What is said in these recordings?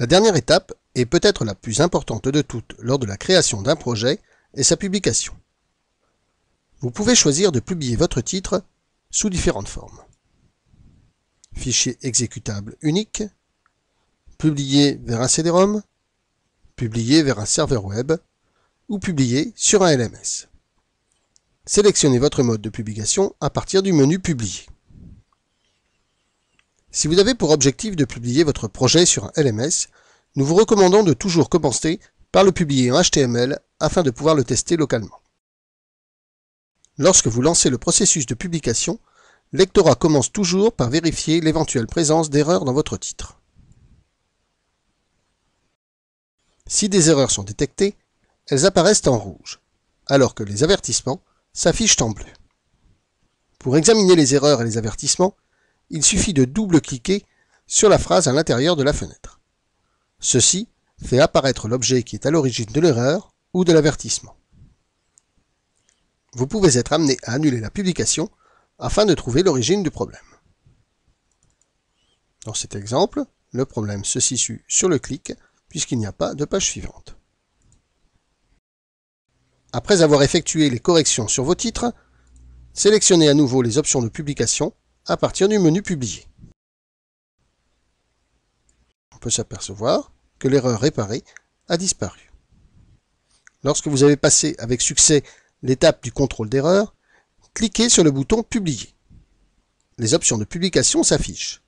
La dernière étape est peut-être la plus importante de toutes lors de la création d'un projet et sa publication. Vous pouvez choisir de publier votre titre sous différentes formes. Fichier exécutable unique, publié vers un CD-ROM, publié vers un serveur web ou publié sur un LMS. Sélectionnez votre mode de publication à partir du menu Publier. Si vous avez pour objectif de publier votre projet sur un LMS, nous vous recommandons de toujours commencer par le publier en HTML afin de pouvoir le tester localement. Lorsque vous lancez le processus de publication, Lectora commence toujours par vérifier l'éventuelle présence d'erreurs dans votre titre. Si des erreurs sont détectées, elles apparaissent en rouge, alors que les avertissements s'affichent en bleu. Pour examiner les erreurs et les avertissements, il suffit de double-cliquer sur la phrase à l'intérieur de la fenêtre. Ceci fait apparaître l'objet qui est à l'origine de l'erreur ou de l'avertissement. Vous pouvez être amené à annuler la publication afin de trouver l'origine du problème. Dans cet exemple, le problème se situe sur le clic puisqu'il n'y a pas de page suivante. Après avoir effectué les corrections sur vos titres, sélectionnez à nouveau les options de publication à partir du menu Publier. On peut s'apercevoir que l'erreur réparée a disparu. Lorsque vous avez passé avec succès l'étape du contrôle d'erreur, cliquez sur le bouton Publier. Les options de publication s'affichent.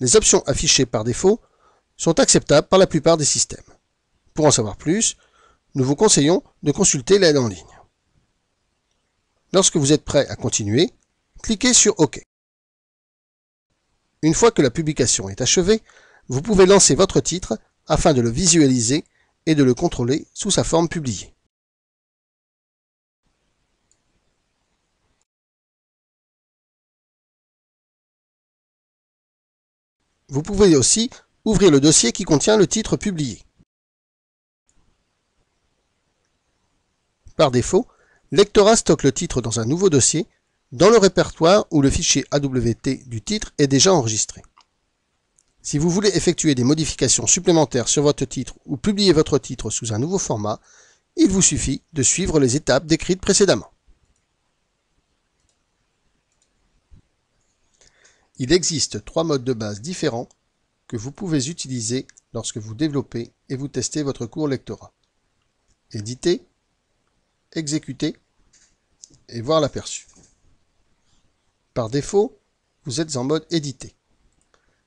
Les options affichées par défaut sont acceptables par la plupart des systèmes. Pour en savoir plus, nous vous conseillons de consulter l'aide en ligne. Lorsque vous êtes prêt à continuer, cliquez sur OK. Une fois que la publication est achevée, vous pouvez lancer votre titre afin de le visualiser et de le contrôler sous sa forme publiée. Vous pouvez aussi ouvrir le dossier qui contient le titre publié. Par défaut, Lectora stocke le titre dans un nouveau dossier dans le répertoire où le fichier AWT du titre est déjà enregistré. Si vous voulez effectuer des modifications supplémentaires sur votre titre ou publier votre titre sous un nouveau format, il vous suffit de suivre les étapes décrites précédemment. Il existe trois modes de base différents que vous pouvez utiliser lorsque vous développez et vous testez votre cours lectorat. Éditer, exécuter et voir l'aperçu. Par défaut, vous êtes en mode édité.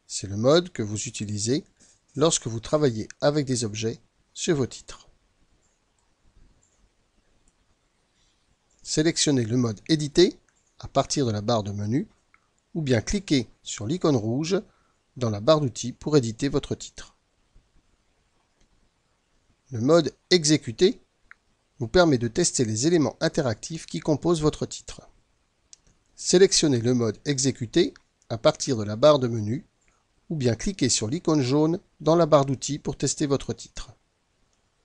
C'est le mode que vous utilisez lorsque vous travaillez avec des objets sur vos titres. Sélectionnez le mode édité à partir de la barre de menu ou bien cliquez sur l'icône rouge dans la barre d'outils pour éditer votre titre. Le mode exécuté vous permet de tester les éléments interactifs qui composent votre titre. Sélectionnez le mode Exécuter à partir de la barre de menu ou bien cliquez sur l'icône jaune dans la barre d'outils pour tester votre titre.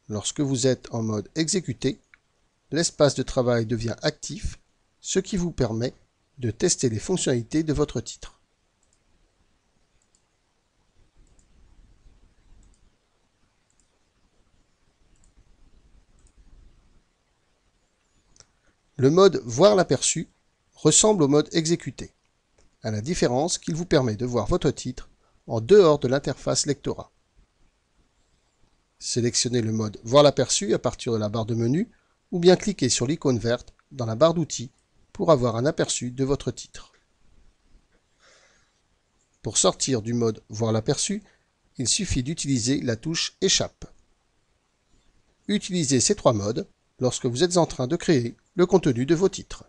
Lorsque vous êtes en mode Exécuter, l'espace de travail devient actif, ce qui vous permet de tester les fonctionnalités de votre titre. Le mode Voir l'aperçu ressemble au mode exécuté, à la différence qu'il vous permet de voir votre titre en dehors de l'interface lectorat. Sélectionnez le mode Voir l'aperçu à partir de la barre de menu ou bien cliquez sur l'icône verte dans la barre d'outils pour avoir un aperçu de votre titre. Pour sortir du mode Voir l'aperçu, il suffit d'utiliser la touche Échappe. Utilisez ces trois modes lorsque vous êtes en train de créer le contenu de vos titres.